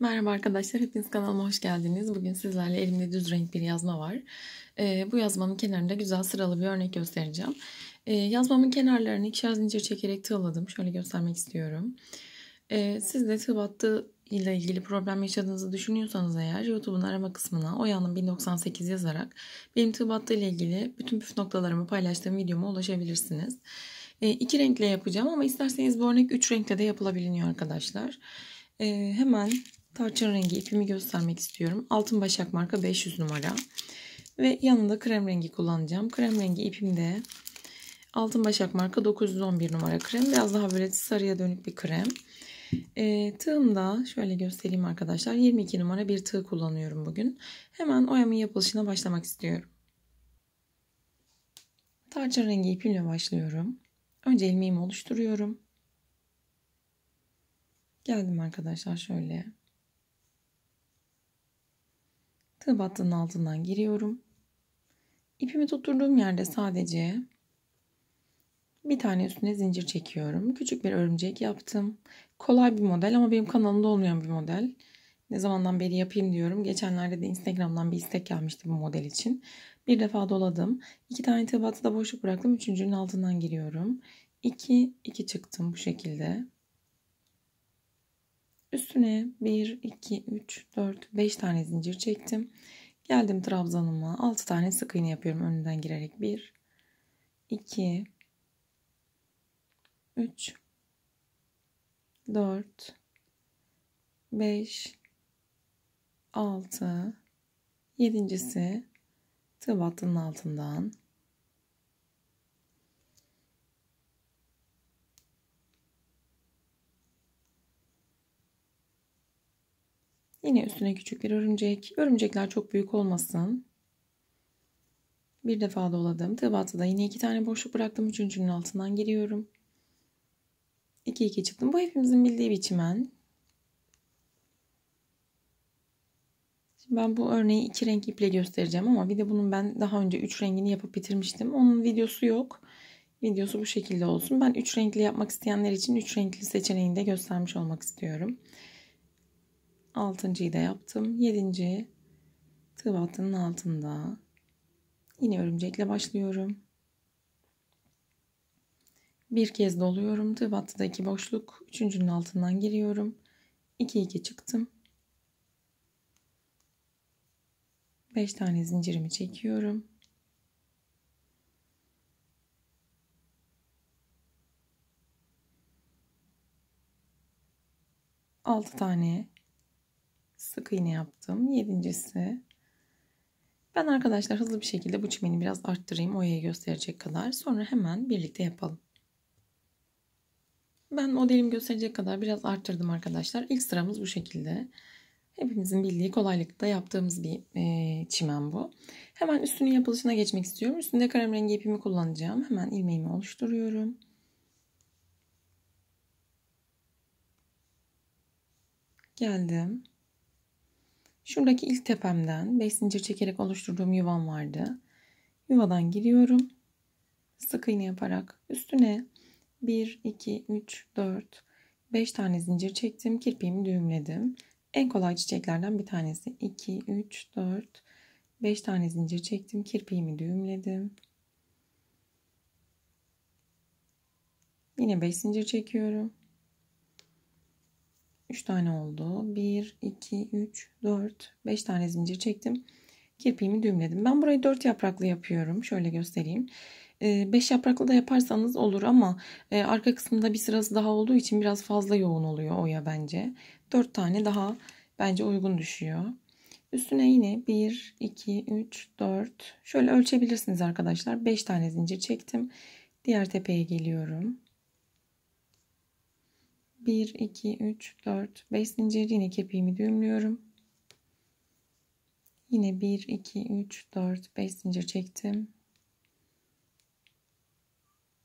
Merhaba arkadaşlar, hepiniz kanalıma hoş geldiniz. Bugün sizlerle elimde düz renk bir yazma var. Ee, bu yazmanın kenarında güzel sıralı bir örnek göstereceğim. Ee, yazmamın kenarlarını ikişer zincir çekerek tığladım. Şöyle göstermek istiyorum. Ee, siz de tığ battı ile ilgili problem yaşadığınızı düşünüyorsanız eğer YouTube'un arama kısmına Oya'nın 1098 yazarak benim tığ battı ile ilgili bütün püf noktalarımı paylaştığım videoma ulaşabilirsiniz. Ee, iki renkle yapacağım ama isterseniz bu örnek üç renkle de yapılabiliyor arkadaşlar. Ee, hemen Tarçın rengi ipimi göstermek istiyorum. Altın Başak marka 500 numara. Ve yanında krem rengi kullanacağım. Krem rengi ipimde Altın Başak marka 911 numara krem. Biraz daha böyle sarıya dönük bir krem. E, tığımda şöyle göstereyim arkadaşlar. 22 numara bir tığ kullanıyorum bugün. Hemen oyamın yapılışına başlamak istiyorum. Tarçın rengi ipimle başlıyorum. Önce ilmeğimi oluşturuyorum. Geldim arkadaşlar şöyle. Tığ altından giriyorum. İpimi tutturduğum yerde sadece bir tane üstüne zincir çekiyorum. Küçük bir örümcek yaptım. Kolay bir model ama benim kanalımda olmayan bir model. Ne zamandan beri yapayım diyorum. Geçenlerde de Instagram'dan bir istek gelmişti bu model için. Bir defa doladım. İki tane tığ da boşluk bıraktım. Üçüncünün altından giriyorum. İki, iki çıktım bu şekilde. Üstüne 1, 2, 3, 4, 5 tane zincir çektim. Geldim trabzanıma 6 tane sık iğne yapıyorum önünden girerek. 1, 2, 3, 4, 5, 6, 7.si tığ battının altından Yine üstüne küçük bir örümcek. Örümcekler çok büyük olmasın. Bir defa doladım. Tıbatı da yine iki tane boşluk bıraktım. Üçüncünün altından giriyorum. 2 2 çıktım. Bu hepimizin bildiği biçimen. Şimdi ben bu örneği iki renk iple göstereceğim ama bir de bunun ben daha önce üç rengini yapıp bitirmiştim. Onun videosu yok. Videosu bu şekilde olsun. Ben üç renkli yapmak isteyenler için üç renkli seçeneğini de göstermiş olmak istiyorum. Altıncıyı da yaptım. Yedinci tığ battının altında. Yine örümcekle başlıyorum. Bir kez doluyorum. Tığ battıdaki boşluk. Üçüncünün altından giriyorum. 2 2 çıktım. 5 tane zincirimi çekiyorum. Altı tane sık iğne yaptım. Yedincisi ben arkadaşlar hızlı bir şekilde bu çimeni biraz arttırayım oyayı gösterecek kadar. Sonra hemen birlikte yapalım. Ben modelimi gösterecek kadar biraz arttırdım arkadaşlar. İlk sıramız bu şekilde. Hepimizin bildiği kolaylıkla yaptığımız bir e, çimen bu. Hemen üstünün yapılışına geçmek istiyorum. Üstünde kalem rengi ipimi kullanacağım. Hemen ilmeğimi oluşturuyorum. Geldim. Şuradaki ilk tepemden 5 zincir çekerek oluşturduğum yuvam vardı. Yuvadan giriyorum. Sık iğne yaparak üstüne 1, 2, 3, 4, 5 tane zincir çektim. Kirpiğimi düğümledim. En kolay çiçeklerden bir tanesi. 2, 3, 4, 5 tane zincir çektim. Kirpiğimi düğümledim. Yine 5 zincir çekiyorum. 3 tane oldu. 1, 2, 3, 4, 5 tane zincir çektim. Kirpiğimi düğümledim. Ben burayı 4 yapraklı yapıyorum. Şöyle göstereyim. 5 ee, yapraklı da yaparsanız olur ama e, arka kısmında bir sırası daha olduğu için biraz fazla yoğun oluyor oya bence. 4 tane daha bence uygun düşüyor. Üstüne yine 1, 2, 3, 4 şöyle ölçebilirsiniz arkadaşlar. 5 tane zincir çektim. Diğer tepeye geliyorum. 1, 2, 3, 4, 5 zincir yine kepiğimi düğümlüyorum. Yine 1, 2, 3, 4, 5 zincir çektim.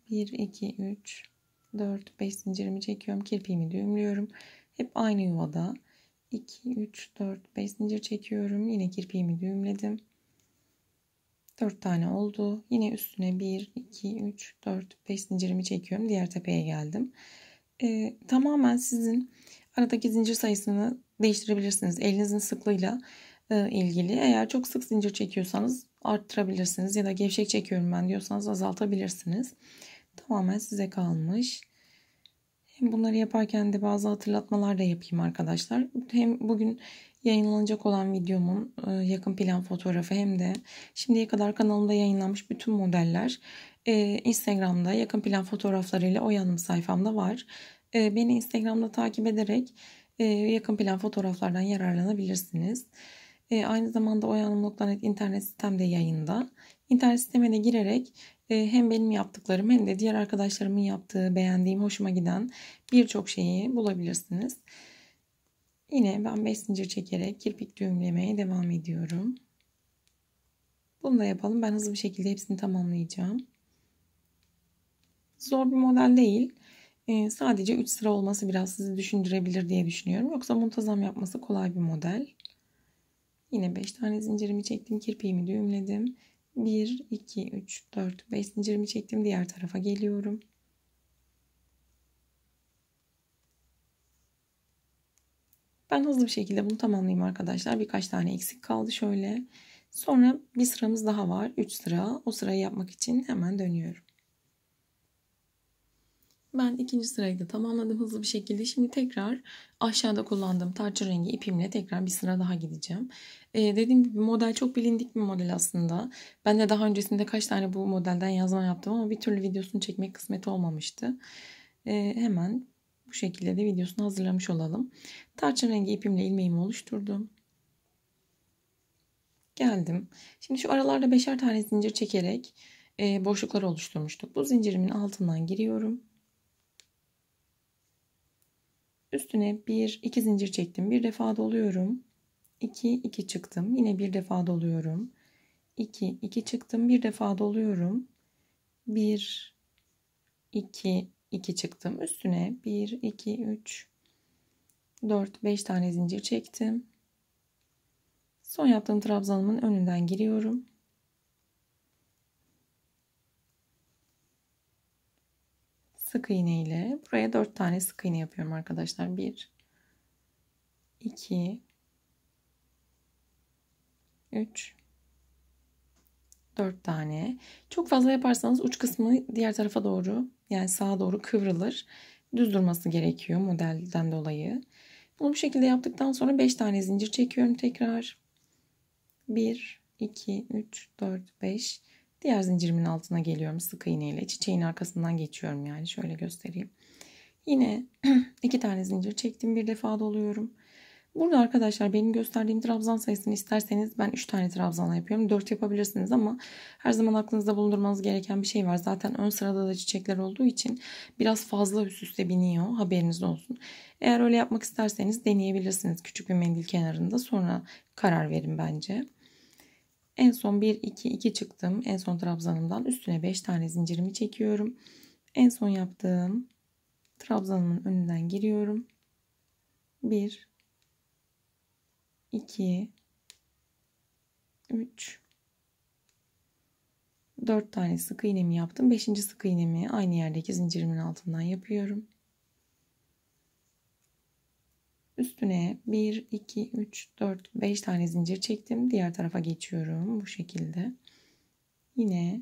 1, 2, 3, 4, 5 zincirimi çekiyorum. Kirpiğimi düğümlüyorum. Hep aynı yuvada. 2, 3, 4, 5 zincir çekiyorum. Yine kirpiğimi düğümledim. 4 tane oldu. Yine üstüne 1, 2, 3, 4, 5 zincirimi çekiyorum. Diğer tepeye geldim e, tamamen sizin aradaki zincir sayısını değiştirebilirsiniz. Elinizin sıklığıyla e, ilgili. Eğer çok sık zincir çekiyorsanız arttırabilirsiniz ya da gevşek çekiyorum ben diyorsanız azaltabilirsiniz. Tamamen size kalmış. Hem bunları yaparken de bazı hatırlatmalar da yapayım arkadaşlar. Hem bugün yayınlanacak olan videomun e, yakın plan fotoğrafı hem de şimdiye kadar kanalımda yayınlanmış bütün modeller e, Instagram'da yakın plan fotoğraflarıyla o yanım sayfamda var. E, beni Instagram'da takip ederek e, yakın plan fotoğraflardan yararlanabilirsiniz. E, aynı zamanda oyanım.net internet sistemde yayında. İnternet siteme de girerek e, hem benim yaptıklarım hem de diğer arkadaşlarımın yaptığı, beğendiğim, hoşuma giden birçok şeyi bulabilirsiniz. Yine ben 5 zincir çekerek kirpik düğümlemeye devam ediyorum. Bunu da yapalım. Ben hızlı bir şekilde hepsini tamamlayacağım. Zor bir model değil. E, sadece 3 sıra olması biraz sizi düşündürebilir diye düşünüyorum. Yoksa muntazam yapması kolay bir model. Yine 5 tane zincirimi çektim. Kirpiğimi düğümledim. 1, 2, 3, 4, 5 zincirimi çektim. Diğer tarafa geliyorum. Ben hızlı bir şekilde bunu tamamlayayım arkadaşlar. Birkaç tane eksik kaldı şöyle. Sonra bir sıramız daha var. 3 sıra. O sırayı yapmak için hemen dönüyorum. Ben ikinci sırayı da tamamladım hızlı bir şekilde. Şimdi tekrar aşağıda kullandığım tarçın rengi ipimle tekrar bir sıra daha gideceğim. Ee, dediğim gibi model çok bilindik bir model aslında. Ben de daha öncesinde kaç tane bu modelden yazma yaptım ama bir türlü videosunu çekmek kısmet olmamıştı. Ee, hemen bu şekilde de videosunu hazırlamış olalım. Tarçın rengi ipimle ilmeğimi oluşturdum. Geldim. Şimdi şu aralarda beşer tane zincir çekerek e, boşluklar oluşturmuştuk. Bu zincirimin altından giriyorum. Üstüne bir iki zincir çektim. Bir defa doluyorum. 2 2 çıktım. Yine bir defa doluyorum. 2 2 çıktım. Bir defa doluyorum. 1 2 2 çıktım. Üstüne 1 2 3 4 5 tane zincir çektim. Son yaptığım trabzanımın önünden giriyorum. sık iğne ile buraya 4 tane sık iğne yapıyorum arkadaşlar. 1 2 3 4 tane. Çok fazla yaparsanız uç kısmı diğer tarafa doğru yani sağa doğru kıvrılır. Düz durması gerekiyor modelden dolayı. Bunu bu şekilde yaptıktan sonra 5 tane zincir çekiyorum tekrar. 1 2 3 4 5 Diğer zincirimin altına geliyorum sık iğneyle, Çiçeğin arkasından geçiyorum yani. Şöyle göstereyim. Yine iki tane zincir çektim. Bir defa doluyorum. Burada arkadaşlar benim gösterdiğim trabzan sayısını isterseniz ben 3 tane trabzanla yapıyorum. 4 yapabilirsiniz ama her zaman aklınızda bulundurmanız gereken bir şey var. Zaten ön sırada da çiçekler olduğu için biraz fazla üst üste biniyor. Haberiniz olsun. Eğer öyle yapmak isterseniz deneyebilirsiniz küçük bir mendil kenarında. Sonra karar verin bence. En son 1, 2, 2 çıktım. En son trabzanımdan üstüne 5 tane zincirimi çekiyorum. En son yaptığım trabzanımın önünden giriyorum. 1, 2, 3, 4 tane sık iğnemi yaptım. 5. sık iğnemi aynı yerdeki zincirimin altından yapıyorum. Üstüne 1, 2, 3, 4, 5 tane zincir çektim. Diğer tarafa geçiyorum bu şekilde. Yine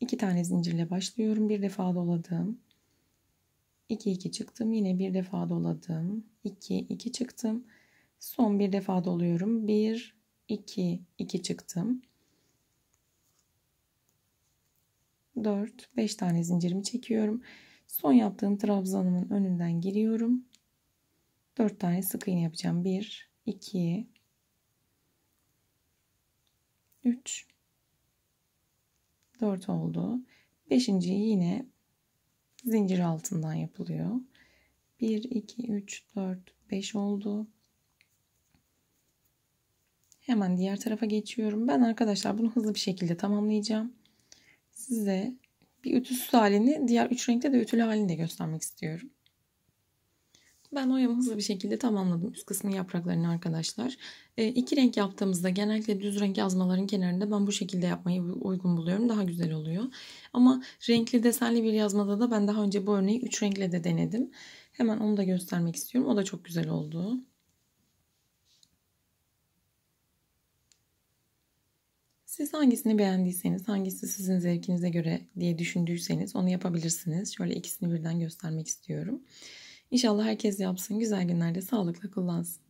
2 tane zincirle başlıyorum. Bir defa doladım. 2, 2 çıktım. Yine bir defa doladım. 2, 2 çıktım. Son bir defa doluyorum. 1, 2, 2 çıktım. 4, 5 tane zincirimi çekiyorum. Son yaptığım trabzanımın önünden giriyorum. 4 tane sık iğne yapacağım. 1, 2, 3, 4 oldu. Beşinci yine zincir altından yapılıyor. 1, 2, 3, 4, 5 oldu. Hemen diğer tarafa geçiyorum. Ben arkadaşlar bunu hızlı bir şekilde tamamlayacağım. Size bir ütüsüz halini diğer üç renkte de ütülü halini de göstermek istiyorum. Ben oyamı hızlı bir şekilde tamamladım. Üst kısmı yapraklarını arkadaşlar. E, iki renk yaptığımızda genellikle düz renk yazmaların kenarında ben bu şekilde yapmayı uygun buluyorum. Daha güzel oluyor. Ama renkli desenli bir yazmada da ben daha önce bu örneği üç renkle de denedim. Hemen onu da göstermek istiyorum. O da çok güzel oldu. Siz hangisini beğendiyseniz, hangisi sizin zevkinize göre diye düşündüyseniz onu yapabilirsiniz. Şöyle ikisini birden göstermek istiyorum. İnşallah herkes yapsın. Güzel günlerde sağlıkla kullansın.